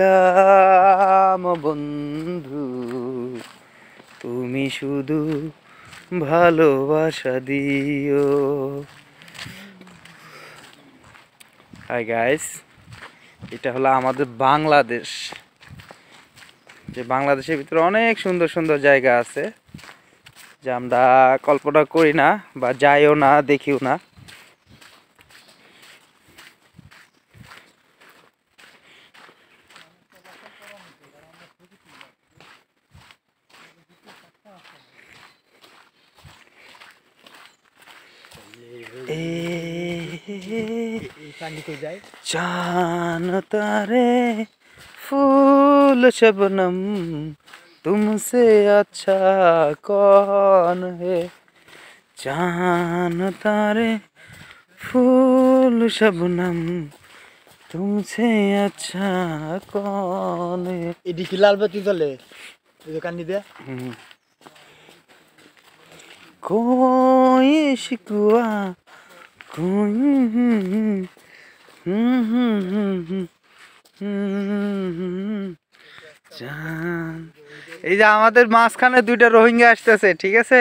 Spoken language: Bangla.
লাম বন্ধু তুমি শুধু ভালোবাসা দিও হাই গাইস এটা হলো আমাদের বাংলাদেশ যে বাংলাদেশের ভিতরে অনেক সুন্দর সুন্দর জায়গা আছে যে আমরা কল্পনা করি না বা যাইও না দেখিও না চান তে ফুল শবনম তুমসে আচ্ছা কন হে চান তে ফুল শবনম তুমসে আচ্ছা কন হে এটি কি লালবে তুই তলে দোকান দিদি ishq এই যে আমাদের মাঝখানে দুইটা রোহিঙ্গা আসতেছে ঠিক আছে